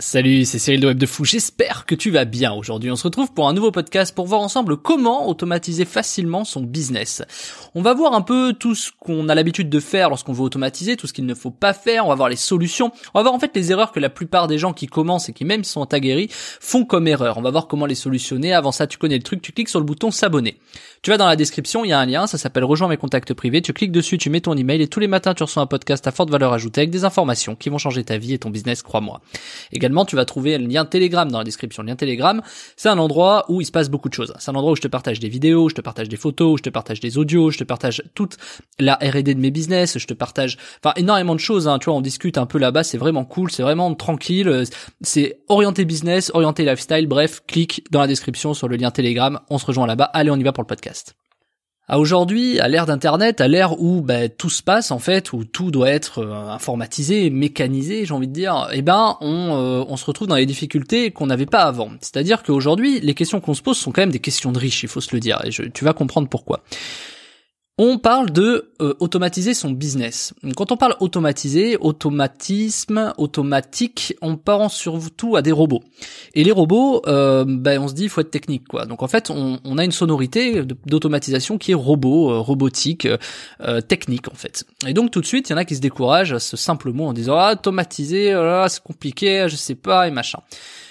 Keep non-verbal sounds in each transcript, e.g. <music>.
Salut, c'est Cyril de Web de Fou. J'espère que tu vas bien. Aujourd'hui, on se retrouve pour un nouveau podcast pour voir ensemble comment automatiser facilement son business. On va voir un peu tout ce qu'on a l'habitude de faire lorsqu'on veut automatiser, tout ce qu'il ne faut pas faire. On va voir les solutions. On va voir en fait les erreurs que la plupart des gens qui commencent et qui même sont aguerris font comme erreur. On va voir comment les solutionner. Avant ça, tu connais le truc. Tu cliques sur le bouton s'abonner. Tu vas dans la description. Il y a un lien. Ça s'appelle rejoins mes contacts privés. Tu cliques dessus. Tu mets ton email et tous les matins, tu reçois un podcast à forte valeur ajoutée avec des informations qui vont changer ta vie et ton business. Crois-moi Également, tu vas trouver le lien Telegram dans la description. Le lien Telegram, c'est un endroit où il se passe beaucoup de choses. C'est un endroit où je te partage des vidéos, je te partage des photos, je te partage des audios, je te partage toute la R&D de mes business, je te partage enfin énormément de choses. Hein. Tu vois, on discute un peu là-bas, c'est vraiment cool, c'est vraiment tranquille. C'est orienté business, orienté lifestyle. Bref, clique dans la description sur le lien Telegram. On se rejoint là-bas. Allez, on y va pour le podcast aujourd'hui, à l'ère d'Internet, à l'ère où bah, tout se passe en fait, où tout doit être euh, informatisé, mécanisé, j'ai envie de dire, eh ben euh, on, se retrouve dans les difficultés qu'on n'avait pas avant. C'est-à-dire qu'aujourd'hui, les questions qu'on se pose sont quand même des questions de riches, il faut se le dire, et tu vas comprendre pourquoi. On parle de euh, automatiser son business. Quand on parle automatiser, automatisme, automatique, on parle surtout à des robots. Et les robots, euh, ben on se dit faut être technique quoi. Donc en fait, on, a une sonorité d'automatisation qui est robot, euh, robotique, technique en fait. Et donc tout de suite, il y en a qui se découragent à ce simple mot en disant ah, automatiser, oh c'est compliqué, ah, je sais pas et machin.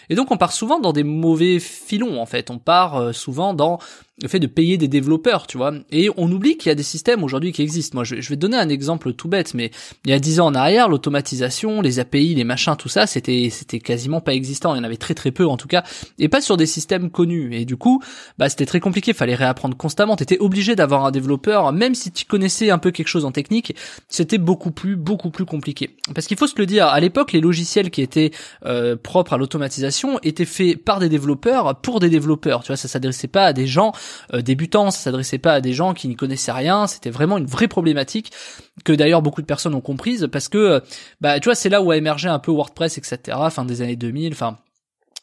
Et donc on part souvent dans des mauvais filons en fait. On part souvent dans le fait de payer des développeurs, tu vois. Et on oublie qu'il y a des systèmes aujourd'hui qui existent. Moi, je vais, te donner un exemple tout bête, mais il y a dix ans en arrière, l'automatisation, les API, les machins, tout ça, c'était c'était quasiment pas existant. Il y en avait très très peu en tout cas, et pas sur des systèmes connus. Et du coup, bah c'était très compliqué. il Fallait réapprendre constamment. T'étais obligé d'avoir un développeur, même si tu connaissais un peu quelque chose en technique, c'était beaucoup plus beaucoup plus compliqué. Parce qu'il faut se le dire, à l'époque, les logiciels qui étaient euh, propres à l'automatisation étaient faits par des développeurs pour des développeurs. Tu vois, ça s'adressait pas à des gens euh, débutants, ça s'adressait pas à des gens qui n'y connaissaient rien, c'était vraiment une vraie problématique que d'ailleurs beaucoup de personnes ont comprise parce que euh, bah tu vois, c'est là où a émergé un peu WordPress etc. fin des années 2000, enfin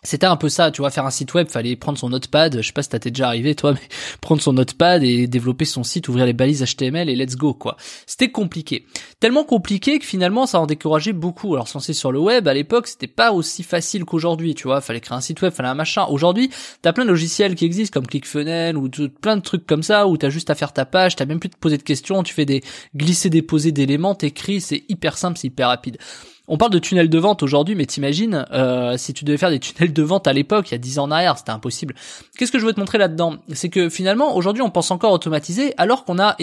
c'était un peu ça, tu vois, faire un site web, fallait prendre son notepad, je sais pas si t'as déjà arrivé toi, mais <laughs> prendre son notepad et développer son site, ouvrir les balises HTML et let's go quoi. C'était compliqué. Tellement compliqué que finalement ça en décourageait beaucoup. Alors censé sur le web à l'époque, c'était pas aussi facile qu'aujourd'hui, tu vois, fallait créer un site web, fallait un machin. Aujourd'hui, t'as plein de logiciels qui existent comme ClickFunnels ou plein de trucs comme ça où t'as juste à faire ta page, t'as même plus de poser de questions, tu fais des glisser déposer d'éléments, t'écris, c'est hyper simple, c'est hyper rapide. On parle de tunnels de vente aujourd'hui, mais t'imagines, euh, si tu devais faire des tunnels de vente à l'époque, il y a 10 ans en arrière, c'était impossible. Qu'est-ce que je veux te montrer là-dedans C'est que finalement, aujourd'hui, on pense encore automatiser, alors qu'on a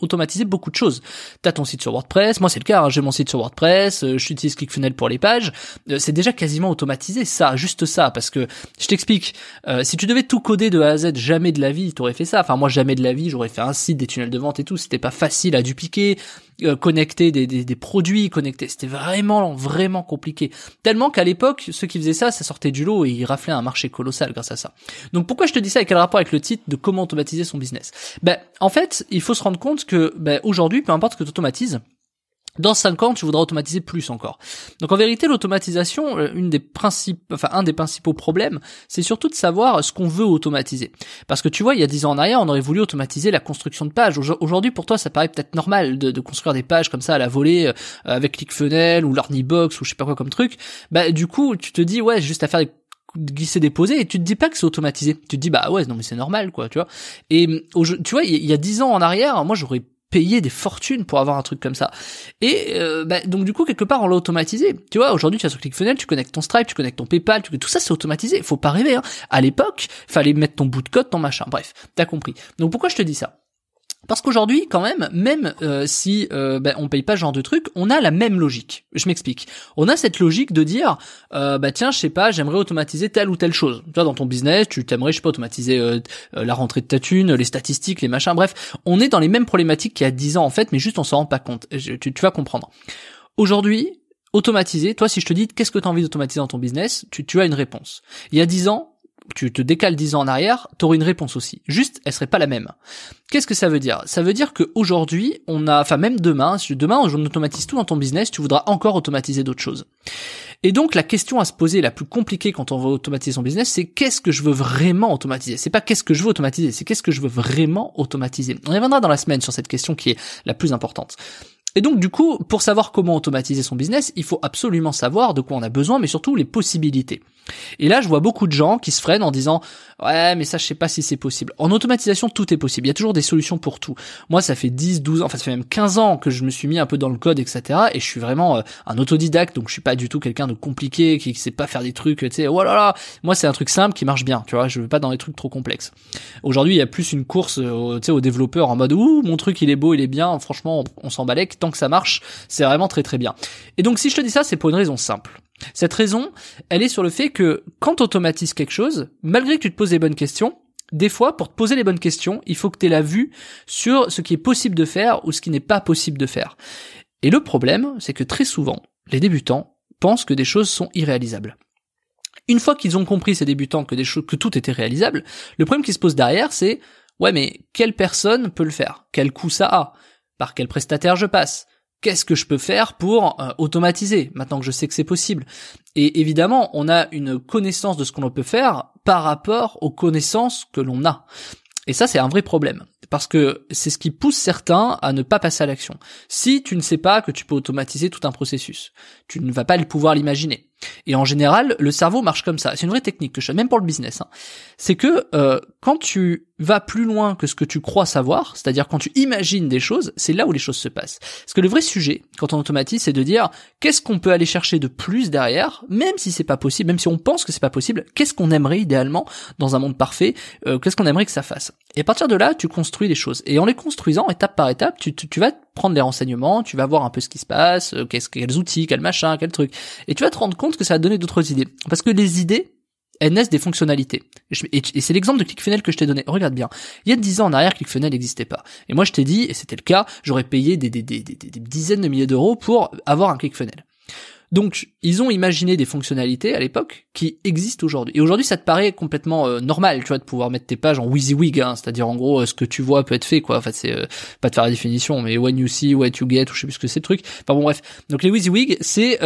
automatisé beaucoup de choses. T'as ton site sur WordPress, moi c'est le cas, hein, j'ai mon site sur WordPress, euh, j'utilise ClickFunnels pour les pages, euh, c'est déjà quasiment automatisé ça, juste ça, parce que je t'explique, euh, si tu devais tout coder de A à Z, jamais de la vie, t'aurais fait ça. Enfin moi jamais de la vie, j'aurais fait un site, des tunnels de vente et tout, c'était pas facile à dupliquer, euh, connecter des, des, produits, connectés. C'était vraiment, vraiment compliqué. Tellement qu'à l'époque, ceux qui faisaient ça, ça sortait du lot et ils raflaient un marché colossal grâce à ça. Donc pourquoi je te dis ça et quel rapport avec le titre de comment automatiser son business Ben, en fait, il faut se rendre compte que ben, aujourd'hui, peu importe ce que tu automatises, dans 5 ans, tu voudras automatiser plus encore. Donc en vérité, l'automatisation, euh, une des principes, enfin un des principaux problèmes, c'est surtout de savoir ce qu'on veut automatiser. Parce que tu vois, il y a 10 ans en arrière, on aurait voulu automatiser la construction de pages. Aujourd'hui, pour toi, ça paraît peut-être normal de, construire des pages comme ça à la volée euh, avec ClickFunnels ou box ou je sais pas quoi comme truc. Bah du coup, tu te dis ouais, juste à faire des glisser déposer et tu te dis pas que c'est automatisé tu te dis bah ouais non mais c'est normal quoi tu vois et euh, tu vois il y a dix ans en arrière moi j'aurais payer des fortunes pour avoir un truc comme ça. Et euh, bah, donc du coup quelque part on l'a automatisé. Tu vois, aujourd'hui tu as sur ClickFunnels, tu connectes ton Stripe, tu connectes ton PayPal, tu... tout ça c'est automatisé. Faut pas rêver. Hein. À l'époque, fallait mettre ton bout de code, ton machin. Bref, t'as compris. Donc pourquoi je te dis ça parce qu'aujourd'hui, quand même, même euh, si on euh, ben, ne on paye pas ce genre de truc, on a la même logique. Je m'explique. On a cette logique de dire, euh, bah tiens, je sais pas, j'aimerais automatiser telle ou telle chose. Tu dans ton business, tu t'aimerais, je sais pas, automatiser la rentrée de ta thune, les statistiques, les machins. Bref, on est dans les mêmes problématiques qu'il y a 10 ans en fait, mais juste on s'en rend pas compte. tu, vas comprendre. Aujourd'hui, automatiser. Toi, si je te dis qu'est-ce que tu as envie d'automatiser dans ton business, tu, tu as une réponse. Il y a 10 ans, tu te décales dix ans en arrière, auras une réponse aussi. Juste, elle serait pas la même. Qu'est-ce que ça veut dire Ça veut dire qu'aujourd'hui, on a, enfin même demain, si demain on automatise tout dans ton business, tu voudras encore automatiser d'autres choses. Et donc la question à se poser, la plus compliquée quand on veut automatiser son business, c'est qu'est-ce que je veux vraiment automatiser C'est pas qu'est-ce que je veux automatiser, c'est qu'est-ce que je veux vraiment automatiser. On y reviendra dans la semaine sur cette question qui est la plus importante. Et donc du coup, pour savoir comment automatiser son business, il faut absolument savoir de quoi on a besoin, mais surtout les possibilités. Et là, je vois beaucoup de gens qui se freinent en disant ouais, mais ça, je sais pas si c'est possible. En automatisation, tout est possible. Il y a toujours des solutions pour tout. Moi, ça fait 10, 12 ans, enfin ça fait même 15 ans que je me suis mis un peu dans le code, etc. Et je suis vraiment euh, un autodidacte, donc je suis pas du tout quelqu'un de compliqué qui, sait pas faire des trucs, tu sais. Oh là là, moi c'est un truc simple qui marche bien, tu vois. Je veux pas dans les trucs trop complexes. Aujourd'hui, il y a plus une course, euh, tu sais, aux développeurs en mode ouh, mon truc il est beau, il est bien. Franchement, on, on tant que ça marche, c'est vraiment très très bien. Et donc si je te dis ça, c'est pour une raison simple. Cette raison, elle est sur le fait que quand tu automatises quelque chose, malgré que tu te poses les bonnes questions, des fois, pour te poser les bonnes questions, il faut que tu aies la vue sur ce qui est possible de faire ou ce qui n'est pas possible de faire. Et le problème, c'est que très souvent, les débutants pensent que des choses sont irréalisables. Une fois qu'ils ont compris, ces débutants, que, des choses, que tout était réalisable, le problème qui se pose derrière, c'est ouais, mais quelle personne peut le faire Quel coût ça a par quel prestataire je passe Qu'est-ce que je peux faire pour euh, automatiser maintenant que je sais que c'est possible Et évidemment, on a une connaissance de ce qu'on peut faire par rapport aux connaissances que l'on a. Et ça, c'est un vrai problème. Parce que c'est ce qui pousse certains à ne pas passer à l'action. Si tu ne sais pas que tu peux automatiser tout un processus, tu ne vas pas pouvoir l'imaginer. Et en général, le cerveau marche comme ça. C'est une vraie technique que je fais, même pour le business. Hein. C'est que euh, quand tu vas plus loin que ce que tu crois savoir, c'est-à-dire quand tu imagines des choses, c'est là où les choses se passent. Parce que le vrai sujet, quand on automatise, c'est de dire qu'est-ce qu'on peut aller chercher de plus derrière, même si c'est pas possible, même si on pense que c'est pas possible, qu'est-ce qu'on aimerait idéalement dans un monde parfait, euh, qu'est-ce qu'on aimerait que ça fasse. Et à partir de là, tu construis des choses. Et en les construisant étape par étape, tu, tu vas prendre des renseignements, tu vas voir un peu ce qui se passe, euh, qu'est-ce quels outils, quel machin, quel truc, et tu vas te rendre compte que ça va donner d'autres idées, parce que les idées elles naissent des fonctionnalités. Et, c'est l'exemple de ClickFunnels que je t'ai donné. Regarde bien. Il y a 10 ans en arrière, ClickFunnels n'existait pas. Et moi, je t'ai dit, et c'était le cas, j'aurais payé des, des, des, dizaines de milliers d'euros pour avoir un ClickFunnels. Donc, ils ont imaginé des fonctionnalités à l'époque qui existent aujourd'hui. Et aujourd'hui, ça te paraît complètement euh, normal, tu vois, de pouvoir mettre tes pages en WYSIWYG, hein. c'est-à-dire en gros, euh, ce que tu vois peut être fait, quoi. Enfin, c'est euh, pas de faire la définition, mais when you see, what you get, ou je sais plus ce que c'est le truc. Enfin bon, bref. Donc les WYSIWYG, c'est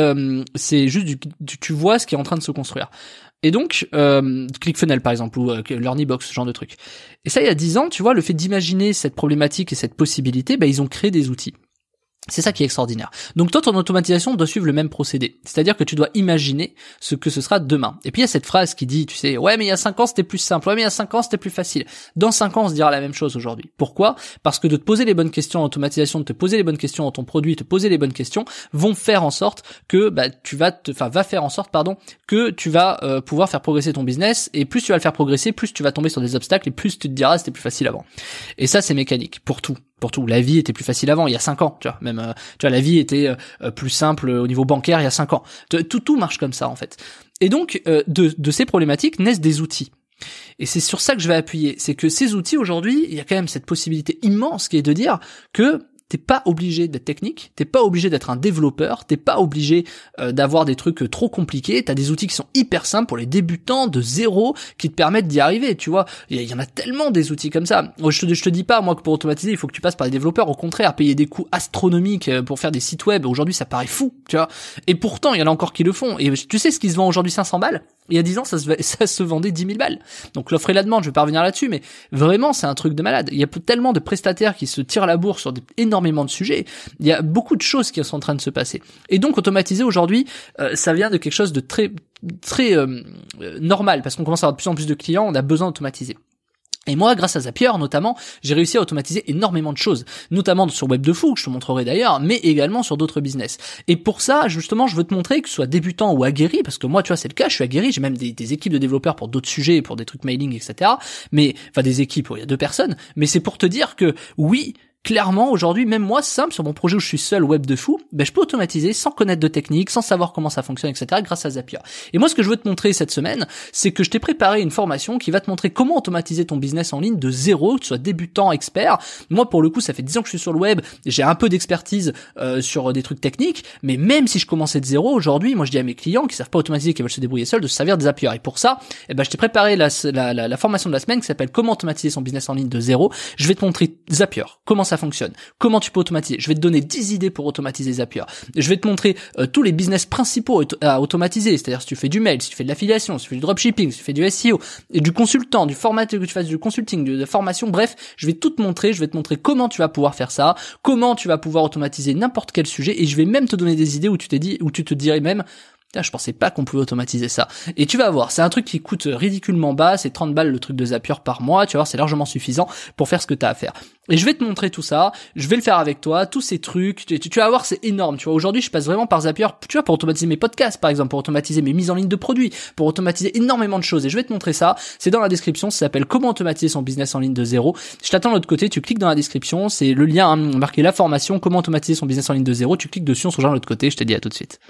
c'est juste tu vois ce qui est en train de se construire. Et donc, euh, ClickFunnel par exemple, ou euh, LearnyBox, ce genre de truc. Et ça, il y a dix ans, tu vois, le fait d'imaginer cette problématique et cette possibilité, ben, ils ont créé des outils. C'est ça qui est extraordinaire. Donc toi, ton automatisation doit suivre le même procédé. C'est-à-dire que tu dois imaginer ce que ce sera demain. Et puis il y a cette phrase qui dit, tu sais, ouais, mais il y a 5 ans, c'était plus simple. Ouais, mais il y a 5 ans, c'était plus facile. Dans 5 ans, on se dira la même chose aujourd'hui. Pourquoi Parce que de te poser les bonnes questions en automatisation, de te poser les bonnes questions en ton produit, de te poser les bonnes questions, vont faire en sorte que bah, tu vas te, enfin, va faire en sorte, pardon, que tu vas euh, pouvoir faire progresser ton business. Et plus tu vas le faire progresser, plus tu vas tomber sur des obstacles et plus tu te diras, c'était plus facile avant. Et ça, c'est mécanique pour tout pour tout. La vie était plus facile avant, il y a cinq ans, tu vois. Même, euh, tu vois, la vie était euh, euh, plus simple au niveau bancaire il y a cinq ans. Tout, tout marche comme ça en fait. Et donc, de, de ces problématiques naissent des outils. Et c'est sur ça que je vais appuyer, c'est que ces outils aujourd'hui, il y a quand même cette possibilité immense qui est de dire que t'es pas obligé d'être technique, t'es pas obligé d'être un développeur, t'es pas obligé euh, d'avoir des trucs euh, trop compliqués, t'as des outils qui sont hyper simples pour les débutants de zéro qui te permettent d'y arriver, tu vois. Il y, en a tellement des outils comme ça. Oh, je te, dis pas, moi, que pour automatiser, il faut que tu passes par les développeurs, au contraire, payer des coûts astronomiques euh, pour faire des sites web, aujourd'hui ça paraît fou, tu vois. Et pourtant, il y en a encore qui le font. Et tu sais ce qui se vend aujourd'hui 500 balles il y a 10 ans, <laughs> ça se, vendait dix 000 balles. Donc l'offre et la demande, je vais pas revenir là-dessus, mais vraiment, c'est un truc de malade. Il y a tellement de prestataires qui se tirent la bourre sur énormément de sujets. Il y a beaucoup de choses qui sont en train de se passer. Et donc automatiser aujourd'hui, euh, ça vient de quelque chose de très très euh, euh, normal parce qu'on commence à avoir de plus en plus de clients, on a besoin d'automatiser. Et moi, grâce à Zapier notamment, j'ai réussi à automatiser énormément de choses, notamment sur Web de Fou, que je te montrerai d'ailleurs, mais également sur d'autres business. Et pour ça, justement, je veux te montrer que ce soit débutant ou aguerri, parce que moi, tu vois, c'est le cas, je suis aguerri, j'ai même des, des, équipes de développeurs pour d'autres sujets, pour des trucs mailing, etc. Mais, enfin, des équipes, où il y a deux personnes, mais c'est pour te dire que, oui, clairement, aujourd'hui, même moi, simple, sur mon projet où je suis seul web de fou, ben, je peux automatiser sans connaître de technique, sans savoir comment ça fonctionne, etc., grâce à Zapier. Et moi, ce que je veux te montrer cette semaine, c'est que je t'ai préparé une formation qui va te montrer comment automatiser ton business en ligne de zéro, que tu sois débutant, expert. Moi, pour le coup, ça fait 10 ans que je suis sur le web, j'ai un peu d'expertise euh, sur des trucs techniques, mais même si je commençais de zéro, aujourd'hui, moi, je dis à mes clients qui savent pas automatiser, qui veulent se débrouiller seuls, de se servir des Zapier. Et pour ça, eh ben, je t'ai préparé la, formation de la semaine qui s'appelle Comment automatiser son business en ligne de zéro. Je vais te montrer Zapier, comment fonctionne, comment tu peux automatiser. Je vais te donner 10 idées pour automatiser Zapier. Je vais te montrer euh, tous les business principaux à automatiser, c'est-à-dire si tu fais du mail, si tu fais de l'affiliation, si tu fais du dropshipping, si tu fais du SEO, et du consultant, du format que tu fasses du consulting, de la formation, bref, je vais tout te montrer, je vais te montrer comment tu vas pouvoir faire ça, comment tu vas pouvoir automatiser n'importe quel sujet et je vais même te donner des idées où tu t'es dit où tu te dirais même je pensais pas qu'on pouvait automatiser ça. Et tu vas voir, c'est un truc qui coûte ridiculement bas, c'est 30 balles le truc de Zapier par mois, tu voir, c'est largement suffisant pour faire ce que tu as à faire. Et je vais te montrer tout ça, je vais le faire avec toi, tous ces trucs, tu, vas voir, c'est énorme, tu vois. Aujourd'hui, je passe vraiment par Zapier, tu vois, pour automatiser mes podcasts, par exemple, pour automatiser mes mises en ligne de produits, pour automatiser énormément de choses. Et je vais te montrer ça, c'est dans la description, ça s'appelle comment automatiser son business en ligne de zéro. Je t'attends de l'autre côté, tu cliques dans la description, c'est le lien hein, marqué la formation, comment automatiser son business en ligne de zéro, tu cliques dessus, on se rejoint de l'autre côté, je te dis à tout de suite.